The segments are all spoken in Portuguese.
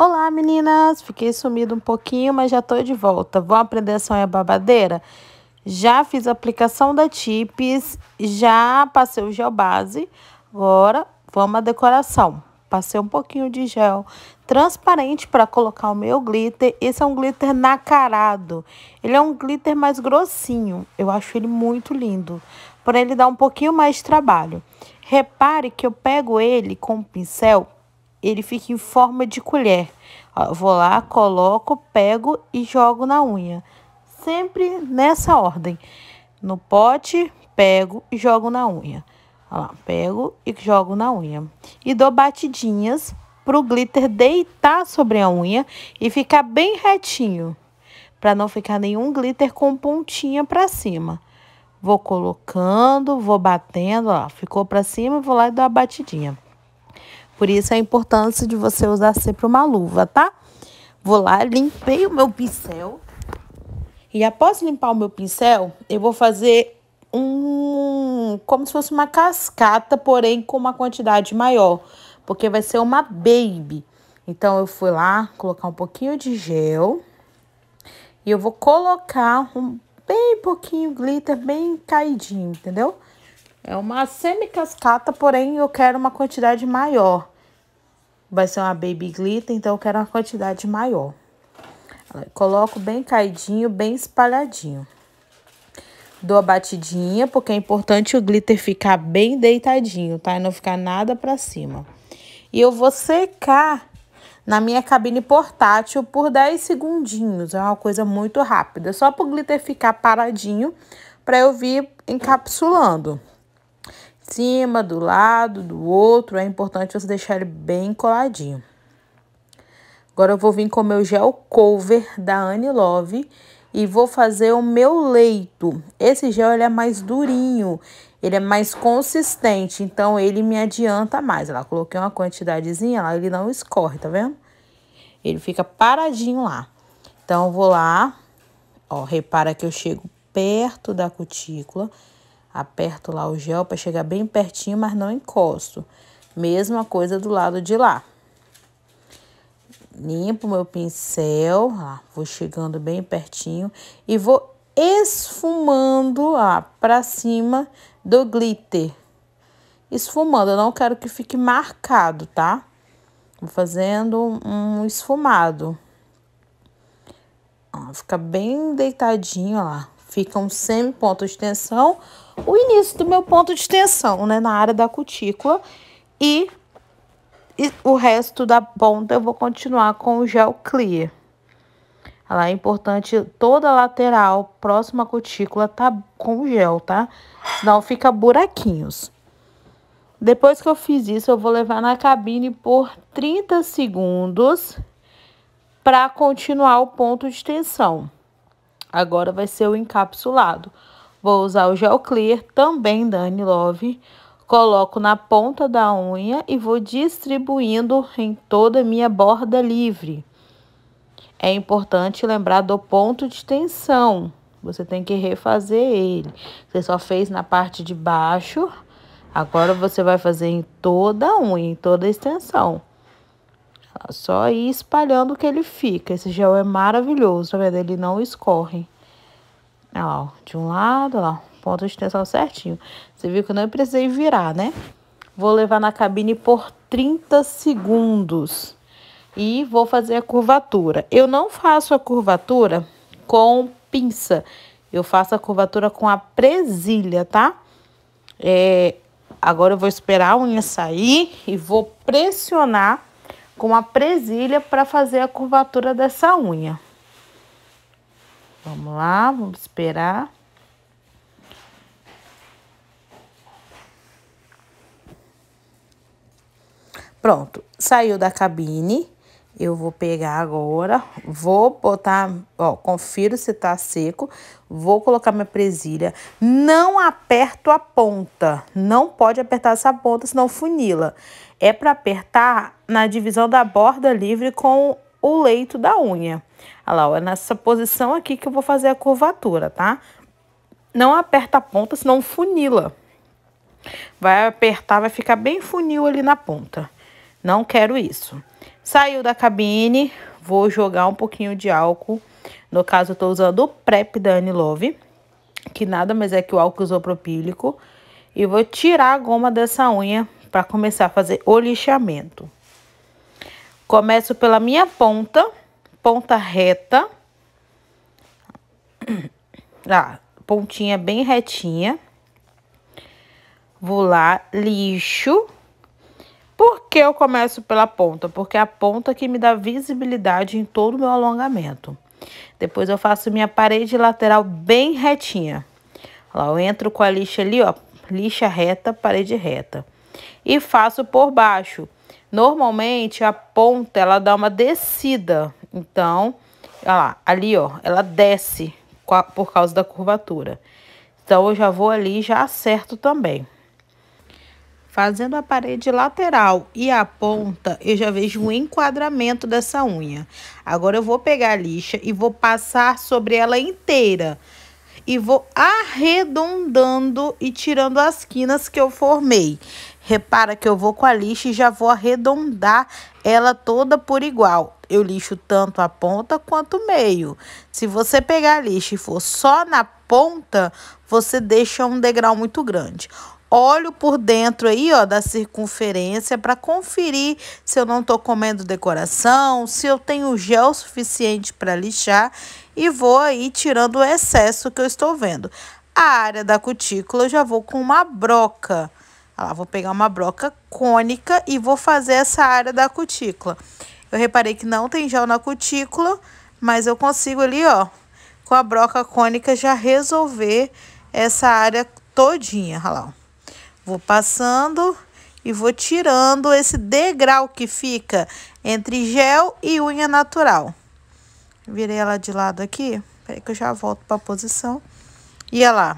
Olá meninas, fiquei sumido um pouquinho, mas já tô de volta. Vão aprender a sonhar babadeira? Já fiz a aplicação da TIPS, já passei o gel base, agora vamos à decoração. Passei um pouquinho de gel transparente para colocar o meu glitter. Esse é um glitter nacarado. Ele é um glitter mais grossinho. Eu acho ele muito lindo. Porém, ele dá um pouquinho mais de trabalho. Repare que eu pego ele com o pincel ele fica em forma de colher. vou lá, coloco, pego e jogo na unha. Sempre nessa ordem. No pote, pego e jogo na unha. Olha lá, pego e jogo na unha. E dou batidinhas para o glitter deitar sobre a unha e ficar bem retinho. Para não ficar nenhum glitter com pontinha para cima. Vou colocando, vou batendo, ó, ficou para cima, vou lá e dou a batidinha. Por isso a importância de você usar sempre uma luva, tá? Vou lá, limpei o meu pincel. E após limpar o meu pincel, eu vou fazer um como se fosse uma cascata, porém com uma quantidade maior, porque vai ser uma baby. Então eu fui lá colocar um pouquinho de gel e eu vou colocar um bem pouquinho glitter, bem caidinho, entendeu? É uma semi-cascata, porém eu quero uma quantidade maior vai ser uma baby glitter, então eu quero uma quantidade maior. Coloco bem caidinho, bem espalhadinho. Dou a batidinha, porque é importante o glitter ficar bem deitadinho, tá? E não ficar nada pra cima. E eu vou secar na minha cabine portátil por 10 segundinhos. É uma coisa muito rápida. Só pro glitter ficar paradinho, pra eu vir encapsulando cima, do lado, do outro. É importante você deixar ele bem coladinho. Agora eu vou vir com o meu gel cover da Annie Love e vou fazer o meu leito. Esse gel ele é mais durinho, ele é mais consistente, então ele me adianta mais. Lá coloquei uma quantidadezinha, lá ele não escorre, tá vendo? Ele fica paradinho lá. Então vou lá, ó, repara que eu chego perto da cutícula. Aperto lá o gel para chegar bem pertinho, mas não encosto. Mesma coisa do lado de lá. Limpo meu pincel, vou chegando bem pertinho e vou esfumando lá para cima do glitter. Esfumando, eu não quero que fique marcado, tá? Vou fazendo um esfumado. Ó, fica bem deitadinho, ó lá. Fica um semi-ponto de tensão o início do meu ponto de tensão, né, na área da cutícula. E, e o resto da ponta eu vou continuar com o gel clear. Ela é importante toda a lateral, próxima à cutícula, tá com gel, tá? Senão fica buraquinhos. Depois que eu fiz isso, eu vou levar na cabine por 30 segundos para continuar o ponto de tensão. Agora vai ser o encapsulado. Vou usar o gel clear, também da Love. Coloco na ponta da unha e vou distribuindo em toda a minha borda livre. É importante lembrar do ponto de tensão. Você tem que refazer ele. Você só fez na parte de baixo. Agora você vai fazer em toda a unha, em toda a extensão. Só ir espalhando que ele fica. Esse gel é maravilhoso, tá vendo? Ele não escorre. Olha lá, ó, de um lado, ó, ponto de tensão certinho. Você viu que eu não precisei virar, né? Vou levar na cabine por 30 segundos e vou fazer a curvatura. Eu não faço a curvatura com pinça, eu faço a curvatura com a presilha, tá? É, agora eu vou esperar a unha sair e vou pressionar com a presilha para fazer a curvatura dessa unha. Vamos lá, vamos esperar. Pronto, saiu da cabine. Eu vou pegar agora, vou botar, ó, confiro se tá seco, vou colocar minha presilha. Não aperto a ponta, não pode apertar essa ponta, senão funila. É para apertar na divisão da borda livre com o leito da unha. Olha lá, ó, é nessa posição aqui que eu vou fazer a curvatura, tá? Não aperta a ponta, senão funila. Vai apertar, vai ficar bem funil ali na ponta. Não quero isso. Saiu da cabine, vou jogar um pouquinho de álcool. No caso, eu tô usando o PrEP da Love, que nada mais é que o álcool isopropílico. E vou tirar a goma dessa unha para começar a fazer o lixamento. Começo pela minha ponta, ponta reta. lá, ah, pontinha bem retinha. Vou lá, lixo. Por que eu começo pela ponta? Porque é a ponta que me dá visibilidade em todo o meu alongamento. Depois eu faço minha parede lateral bem retinha. Lá eu entro com a lixa ali, ó, lixa reta, parede reta. E faço por baixo Normalmente a ponta ela dá uma descida, então, olha lá, ali ó, ela desce por causa da curvatura. Então eu já vou ali e já acerto também. Fazendo a parede lateral e a ponta, eu já vejo o enquadramento dessa unha. Agora eu vou pegar a lixa e vou passar sobre ela inteira. E vou arredondando e tirando as quinas que eu formei. Repara que eu vou com a lixa e já vou arredondar ela toda por igual. Eu lixo tanto a ponta quanto o meio. Se você pegar a lixa e for só na ponta, você deixa um degrau muito grande. Olho por dentro aí, ó, da circunferência para conferir se eu não tô comendo decoração, se eu tenho gel suficiente para lixar e vou aí tirando o excesso que eu estou vendo. A área da cutícula eu já vou com uma broca. Olha lá, vou pegar uma broca cônica e vou fazer essa área da cutícula. Eu reparei que não tem gel na cutícula, mas eu consigo ali, ó, com a broca cônica já resolver essa área todinha, olha lá. Ó. Vou passando e vou tirando esse degrau que fica entre gel e unha natural. Virei ela de lado aqui, peraí que eu já volto para posição. E olha lá,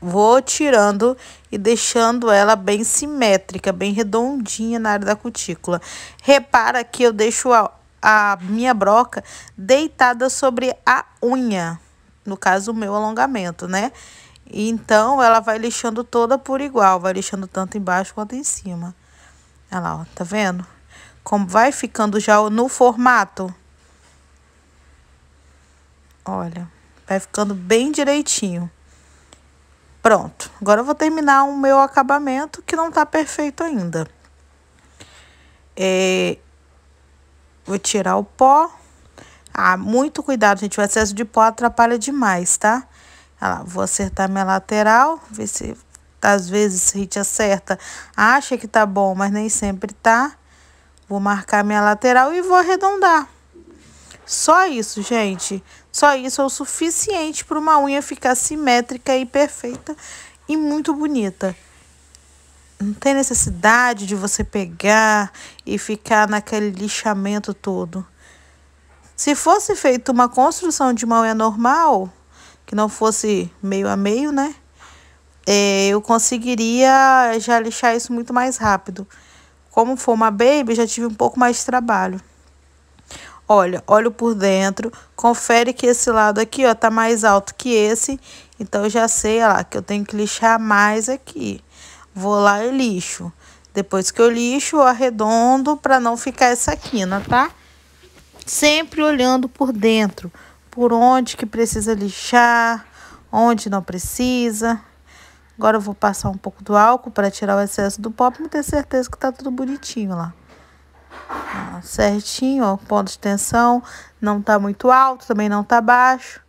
vou tirando e deixando ela bem simétrica, bem redondinha na área da cutícula. Repara que eu deixo a, a minha broca deitada sobre a unha, no caso o meu alongamento, né? Então, ela vai lixando toda por igual, vai lixando tanto embaixo quanto em cima. Olha lá, ó, tá vendo? Como vai ficando já no formato. Olha, vai ficando bem direitinho. Pronto, agora eu vou terminar o meu acabamento que não tá perfeito ainda. É, vou tirar o pó. Ah, muito cuidado, gente, o excesso de pó atrapalha demais, tá? Olha lá, vou acertar minha lateral, ver se às vezes a gente acerta, acha que tá bom, mas nem sempre tá. Vou marcar minha lateral e vou arredondar. Só isso, gente. Só isso é o suficiente para uma unha ficar simétrica e perfeita e muito bonita. Não tem necessidade de você pegar e ficar naquele lixamento todo. Se fosse feita uma construção de uma unha normal, que não fosse meio a meio, né? É, eu conseguiria já lixar isso muito mais rápido. Como for uma baby, já tive um pouco mais de trabalho. Olha, olho por dentro, confere que esse lado aqui, ó, tá mais alto que esse. Então, eu já sei, ó, lá, que eu tenho que lixar mais aqui. Vou lá e lixo. Depois que eu lixo, eu arredondo para não ficar essa quina, tá? Sempre olhando por dentro, por onde que precisa lixar, onde não precisa. Agora eu vou passar um pouco do álcool para tirar o excesso do pó, para ter certeza que tá tudo bonitinho lá. Ah, certinho, ó, ponto de tensão não tá muito alto, também não tá baixo.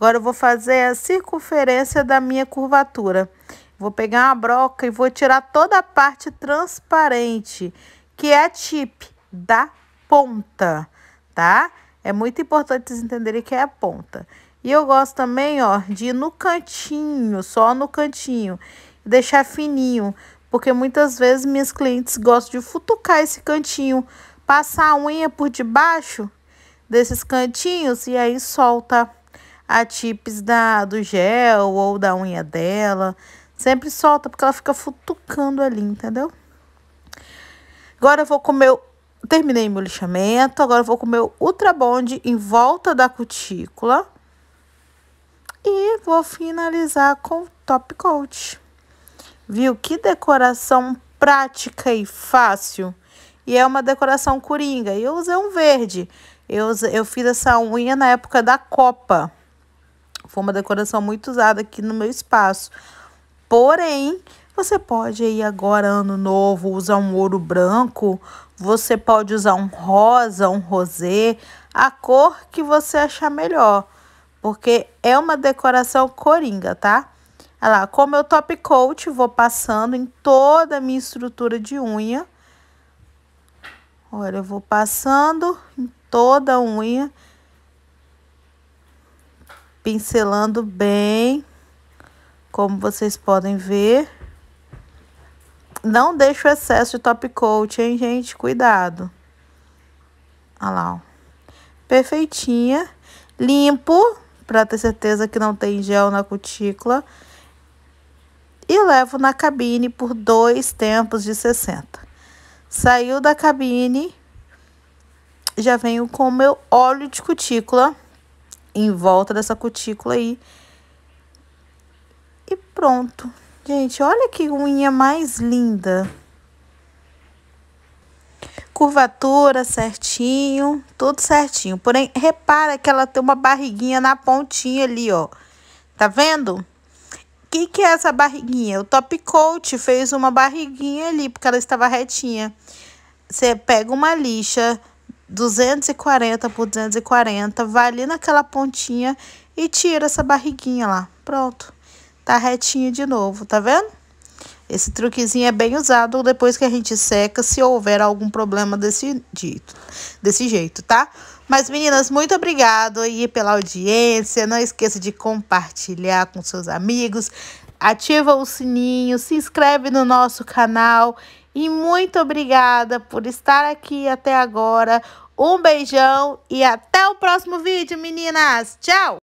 Agora eu vou fazer a circunferência da minha curvatura. Vou pegar uma broca e vou tirar toda a parte transparente, que é a tip da ponta, tá? É muito importante vocês entenderem que é a ponta. E eu gosto também, ó, de ir no cantinho, só no cantinho, deixar fininho, porque muitas vezes minhas clientes gostam de futucar esse cantinho, passar a unha por debaixo desses cantinhos e aí solta a tips da, do gel ou da unha dela. Sempre solta porque ela fica futucando ali, entendeu? Agora eu vou comer. O... Terminei meu lixamento. Agora eu vou comer o Ultra Bond em volta da cutícula. E vou finalizar com o Top Coat. Viu? Que decoração prática e fácil. E é uma decoração coringa. Eu usei um verde. Eu, eu fiz essa unha na época da Copa. Foi uma decoração muito usada aqui no meu espaço. Porém, você pode aí agora, ano novo, usar um ouro branco. Você pode usar um rosa, um rosé. A cor que você achar melhor. Porque é uma decoração coringa, tá? Olha lá, com meu top coat, vou passando em toda a minha estrutura de unha. Olha, eu vou passando em toda a unha. Pincelando bem, como vocês podem ver. Não deixa o excesso de top coat, hein, gente? Cuidado. Olha lá, ó. Perfeitinha. Limpo, para ter certeza que não tem gel na cutícula e levo na cabine por dois tempos de 60. Saiu da cabine, já venho com o meu óleo de cutícula em volta dessa cutícula aí. E pronto. Gente, olha que unha mais linda. Curvatura certinho, tudo certinho. Porém, repara que ela tem uma barriguinha na pontinha ali, ó. Tá vendo? que, que é essa barriguinha? O top coat fez uma barriguinha ali, porque ela estava retinha. Você pega uma lixa 240 por 240, vai ali naquela pontinha e tira essa barriguinha lá. Pronto. Tá retinho de novo, tá vendo? Esse truquezinho é bem usado depois que a gente seca, se houver algum problema desse, dito, desse jeito, tá? Mas, meninas, muito obrigado aí pela audiência. Não esqueça de compartilhar com seus amigos. Ativa o sininho, se inscreve no nosso canal. E muito obrigada por estar aqui até agora. Um beijão e até o próximo vídeo, meninas. Tchau!